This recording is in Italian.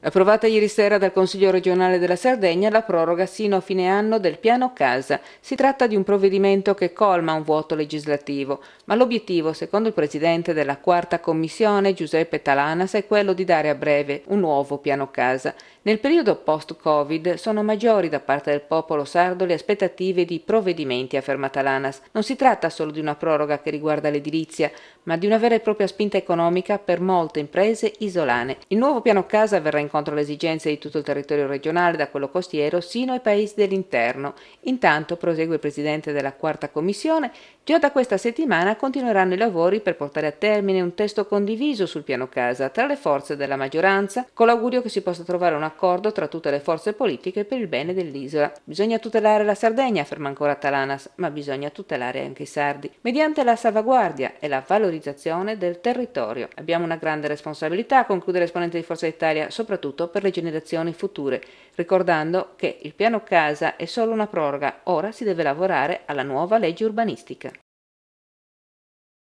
Approvata ieri sera dal Consiglio regionale della Sardegna la proroga sino a fine anno del piano casa. Si tratta di un provvedimento che colma un vuoto legislativo, ma l'obiettivo, secondo il presidente della quarta commissione Giuseppe Talanas, è quello di dare a breve un nuovo piano casa. Nel periodo post-Covid sono maggiori da parte del popolo sardo le aspettative di provvedimenti, afferma Talanas. Non si tratta solo di una proroga che riguarda l'edilizia, ma di una vera e propria spinta economica per molte imprese isolane. Il nuovo piano casa verrà in incontro alle esigenze di tutto il territorio regionale, da quello costiero sino ai paesi dell'interno. Intanto, prosegue il presidente della quarta commissione, già da questa settimana continueranno i lavori per portare a termine un testo condiviso sul piano casa tra le forze della maggioranza, con l'augurio che si possa trovare un accordo tra tutte le forze politiche per il bene dell'isola. Bisogna tutelare la Sardegna, afferma ancora Talanas, ma bisogna tutelare anche i sardi, mediante la salvaguardia e la valorizzazione del territorio. Abbiamo una grande responsabilità, conclude l'esponente di Forza Italia, soprattutto soprattutto per le generazioni future, ricordando che il piano casa è solo una proroga, ora si deve lavorare alla nuova legge urbanistica.